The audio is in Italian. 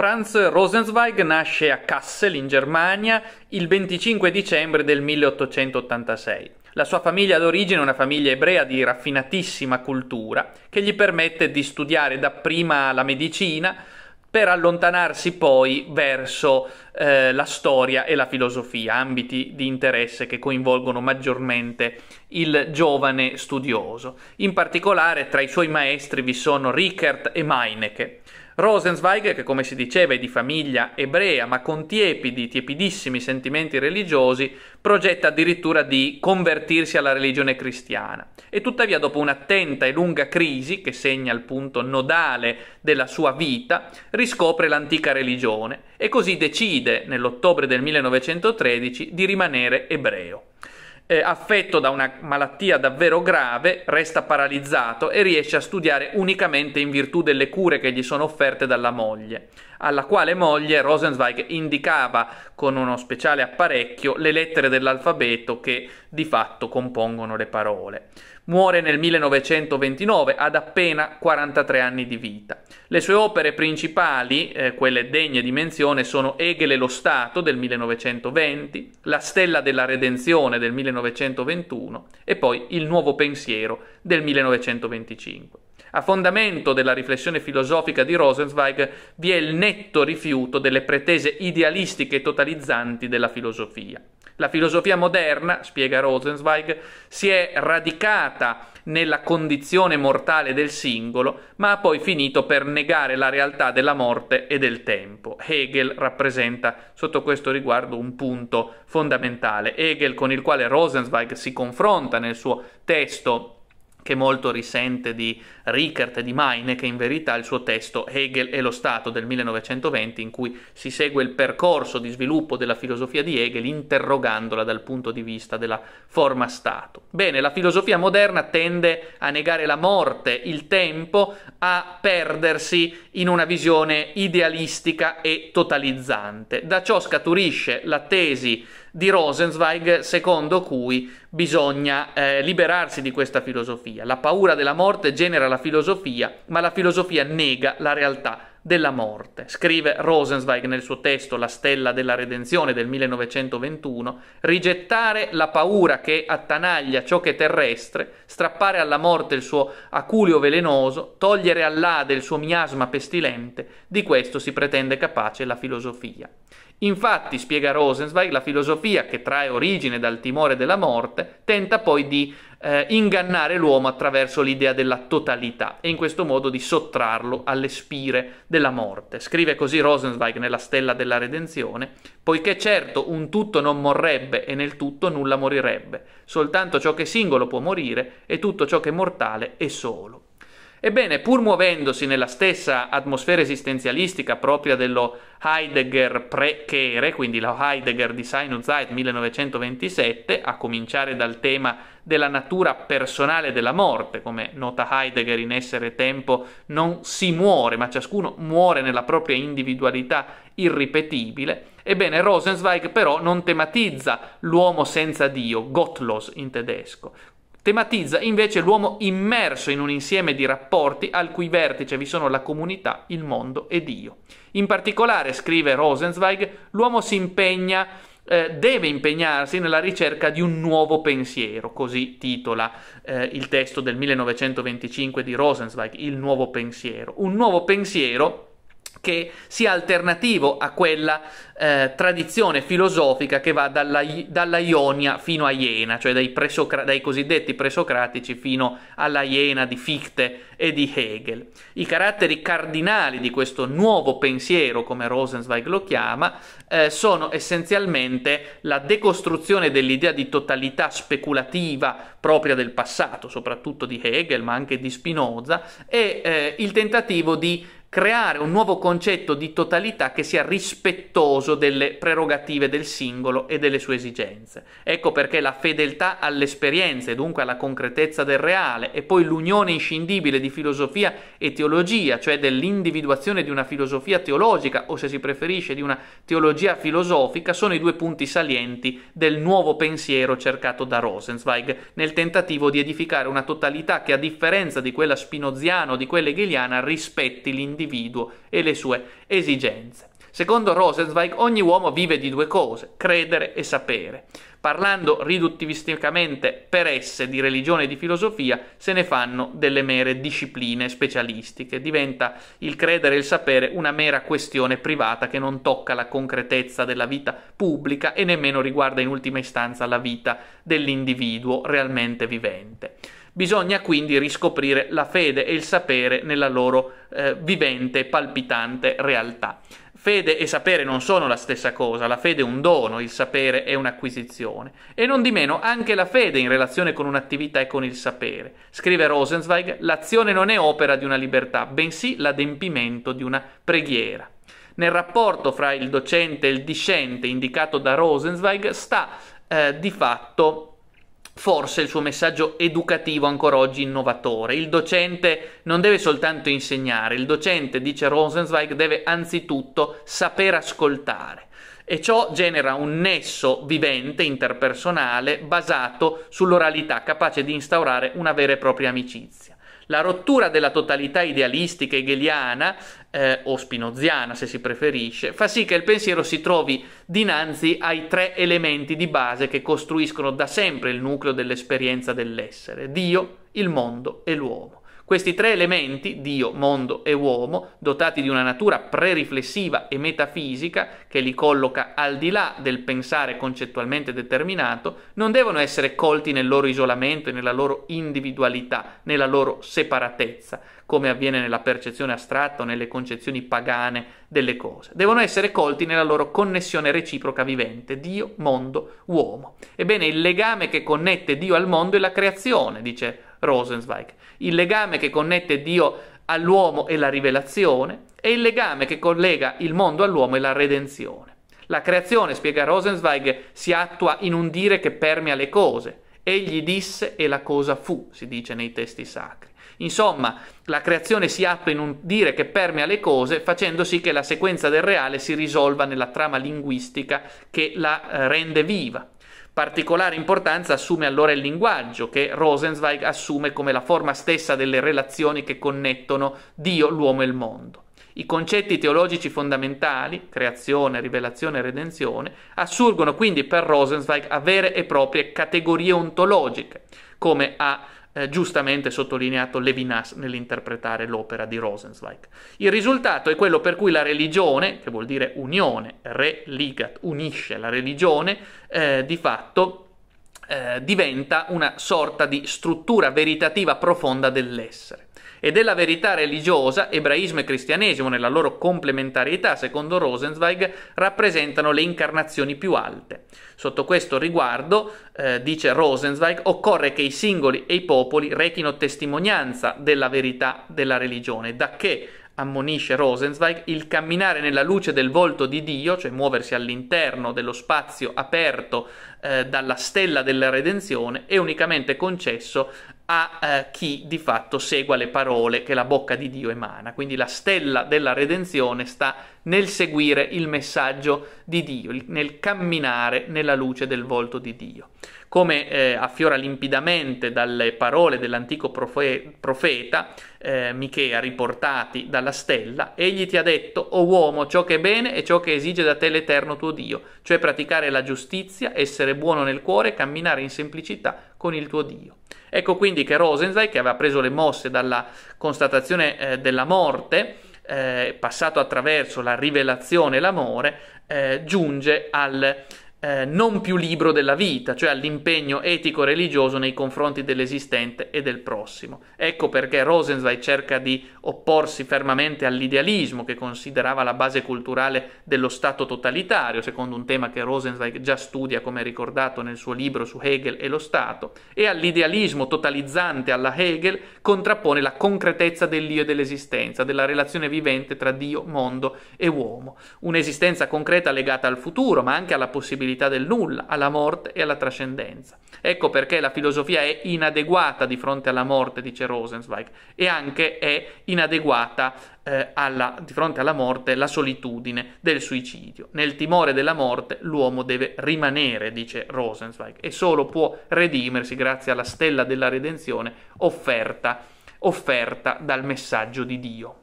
Franz Rosenzweig nasce a Kassel in Germania il 25 dicembre del 1886. La sua famiglia d'origine è una famiglia ebrea di raffinatissima cultura che gli permette di studiare dapprima la medicina per allontanarsi poi verso eh, la storia e la filosofia, ambiti di interesse che coinvolgono maggiormente il giovane studioso. In particolare tra i suoi maestri vi sono Rickert e Meinecke. Rosenzweig, che come si diceva è di famiglia ebrea, ma con tiepidi, tiepidissimi sentimenti religiosi, progetta addirittura di convertirsi alla religione cristiana. E tuttavia, dopo un'attenta e lunga crisi, che segna il punto nodale della sua vita, riscopre l'antica religione e così decide, nell'ottobre del 1913, di rimanere ebreo eh, affetto da una malattia davvero grave, resta paralizzato e riesce a studiare unicamente in virtù delle cure che gli sono offerte dalla moglie alla quale moglie Rosenzweig indicava con uno speciale apparecchio le lettere dell'alfabeto che di fatto compongono le parole. Muore nel 1929 ad appena 43 anni di vita. Le sue opere principali, eh, quelle degne di menzione, sono Hegel e lo Stato del 1920, La stella della redenzione del 1921 e poi Il nuovo pensiero del 1925. A fondamento della riflessione filosofica di Rosenzweig vi è il netto rifiuto delle pretese idealistiche e totalizzanti della filosofia. La filosofia moderna, spiega Rosenzweig, si è radicata nella condizione mortale del singolo, ma ha poi finito per negare la realtà della morte e del tempo. Hegel rappresenta sotto questo riguardo un punto fondamentale. Hegel con il quale Rosenzweig si confronta nel suo testo che molto risente di Rickert e di Meine, che in verità il suo testo Hegel e lo Stato del 1920, in cui si segue il percorso di sviluppo della filosofia di Hegel interrogandola dal punto di vista della forma Stato. Bene, la filosofia moderna tende a negare la morte, il tempo, a perdersi in una visione idealistica e totalizzante. Da ciò scaturisce la tesi di Rosenzweig secondo cui bisogna eh, liberarsi di questa filosofia. La paura della morte genera la filosofia, ma la filosofia nega la realtà della morte. Scrive Rosenzweig nel suo testo La stella della redenzione del 1921, rigettare la paura che attanaglia ciò che è terrestre, strappare alla morte il suo aculio velenoso, togliere all'Ade il suo miasma pestilente, di questo si pretende capace la filosofia. Infatti, spiega Rosenzweig, la filosofia che trae origine dal timore della morte tenta poi di eh, ingannare l'uomo attraverso l'idea della totalità e in questo modo di sottrarlo alle spire della morte. Scrive così Rosenzweig nella Stella della Redenzione, poiché certo un tutto non morrebbe e nel tutto nulla morirebbe, soltanto ciò che è singolo può morire e tutto ciò che è mortale è solo. Ebbene, pur muovendosi nella stessa atmosfera esistenzialistica propria dello Heidegger pre-Kere, quindi la Heidegger di Sein und Zeit 1927, a cominciare dal tema della natura personale della morte, come nota Heidegger in Essere e Tempo, non si muore, ma ciascuno muore nella propria individualità irripetibile. Ebbene, Rosenzweig però non tematizza l'uomo senza Dio, Gottlos in tedesco, Tematizza invece l'uomo immerso in un insieme di rapporti al cui vertice vi sono la comunità, il mondo e Dio. In particolare, scrive Rosenzweig, l'uomo si impegna eh, deve impegnarsi nella ricerca di un nuovo pensiero, così titola eh, il testo del 1925 di Rosenzweig, Il nuovo pensiero. Un nuovo pensiero che sia alternativo a quella eh, tradizione filosofica che va dalla, dalla, Ionia fino a Iena, cioè dai, presocra- dai cosiddetti presocratici fino alla Iena di Fichte e di Hegel. I caratteri cardinali di questo nuovo pensiero, come Rosenzweig lo chiama, eh, sono essenzialmente la decostruzione dell'idea di totalità speculativa propria del passato, soprattutto di Hegel, ma anche di Spinoza, e eh, il tentativo di creare un nuovo concetto di totalità che sia rispettoso delle prerogative del singolo e delle sue esigenze. Ecco perché la fedeltà all'esperienza e dunque alla concretezza del reale e poi l'unione inscindibile di filosofia e teologia, cioè dell'individuazione di una filosofia teologica o se si preferisce di una teologia filosofica, sono i due punti salienti del nuovo pensiero cercato da Rosenzweig nel tentativo di edificare una totalità che a differenza di quella spinoziana o di quella hegeliana rispetti l'individuo individuo e le sue esigenze. Secondo Rosenzweig ogni uomo vive di due cose, credere e sapere. Parlando riduttivisticamente per esse di religione e di filosofia, se ne fanno delle mere discipline specialistiche. Diventa il credere e il sapere una mera questione privata che non tocca la concretezza della vita pubblica e nemmeno riguarda in ultima istanza la vita dell'individuo realmente vivente. Bisogna quindi riscoprire la fede e il sapere nella loro eh, vivente, palpitante realtà. Fede e sapere non sono la stessa cosa, la fede è un dono, il sapere è un'acquisizione. E non di meno anche la fede in relazione con un'attività e con il sapere. Scrive Rosenzweig, l'azione non è opera di una libertà, bensì l'adempimento di una preghiera. Nel rapporto fra il docente e il discente indicato da Rosenzweig sta eh, di fatto forse il suo messaggio educativo ancora oggi innovatore. Il docente non deve soltanto insegnare, il docente, dice Rosenzweig, deve anzitutto saper ascoltare. E ciò genera un nesso vivente, interpersonale, basato sull'oralità, capace di instaurare una vera e propria amicizia la rottura della totalità idealistica hegeliana eh, o spinoziana se si preferisce, fa sì che il pensiero si trovi dinanzi ai tre elementi di base che costruiscono da sempre il nucleo dell'esperienza dell'essere, Dio, il mondo e l'uomo. Questi tre elementi, Dio, mondo e uomo, dotati di una natura preriflessiva e metafisica che li colloca al di là del pensare concettualmente determinato, non devono essere colti nel loro isolamento e nella loro individualità, nella loro separatezza, come avviene nella percezione astratta o nelle concezioni pagane delle cose. Devono essere colti nella loro connessione reciproca vivente, Dio, mondo, uomo. Ebbene, il legame che connette Dio al mondo è la creazione, dice Rosenzweig, il legame che connette Dio all'uomo è la rivelazione e il legame che collega il mondo all'uomo è la redenzione. La creazione, spiega Rosenzweig, si attua in un dire che permea le cose. Egli disse e la cosa fu, si dice nei testi sacri. Insomma, la creazione si attua in un dire che permea le cose, facendo sì che la sequenza del reale si risolva nella trama linguistica che la eh, rende viva. Particolare importanza assume allora il linguaggio, che Rosenzweig assume come la forma stessa delle relazioni che connettono Dio, l'uomo e il mondo. I concetti teologici fondamentali, creazione, rivelazione e redenzione, assurgono quindi per Rosenzweig a vere e proprie categorie ontologiche, come ha eh, giustamente sottolineato Levinas nell'interpretare l'opera di Rosenzweig. Il risultato è quello per cui la religione, che vuol dire unione, religat, unisce la religione, eh, di fatto eh, diventa una sorta di struttura veritativa profonda dell'essere e della verità religiosa, ebraismo e cristianesimo nella loro complementarietà, secondo Rosenzweig, rappresentano le incarnazioni più alte. Sotto questo riguardo, eh, dice Rosenzweig, occorre che i singoli e i popoli rechino testimonianza della verità della religione, da che ammonisce Rosenzweig, il camminare nella luce del volto di Dio, cioè muoversi all'interno dello spazio aperto eh, dalla stella della redenzione è unicamente concesso a eh, chi di fatto segua le parole che la bocca di Dio emana. Quindi la stella della redenzione sta nel seguire il messaggio di Dio, nel camminare nella luce del volto di Dio. Come eh, affiora limpidamente dalle parole dell'antico profe- profeta eh, Michea riportati dalla stella, egli ti ha detto, o uomo, ciò che è bene è ciò che esige da te l'Eterno tuo Dio, cioè praticare la giustizia, essere essere buono nel cuore, e camminare in semplicità con il tuo Dio. Ecco quindi che Rosenzweig, che aveva preso le mosse dalla constatazione eh, della morte, eh, passato attraverso la rivelazione e l'amore, eh, giunge al eh, non più libro della vita, cioè all'impegno etico-religioso nei confronti dell'esistente e del prossimo. Ecco perché Rosenzweig cerca di opporsi fermamente all'idealismo che considerava la base culturale dello Stato totalitario, secondo un tema che Rosenzweig già studia, come ricordato nel suo libro su Hegel e lo Stato, e all'idealismo totalizzante alla Hegel contrappone la concretezza dell'io e dell'esistenza, della relazione vivente tra Dio, mondo e uomo. Un'esistenza concreta legata al futuro, ma anche alla possibilità all'impossibilità del nulla, alla morte e alla trascendenza. Ecco perché la filosofia è inadeguata di fronte alla morte, dice Rosenzweig, e anche è inadeguata eh, alla, di fronte alla morte la solitudine del suicidio. Nel timore della morte l'uomo deve rimanere, dice Rosenzweig, e solo può redimersi grazie alla stella della redenzione offerta, offerta dal messaggio di Dio.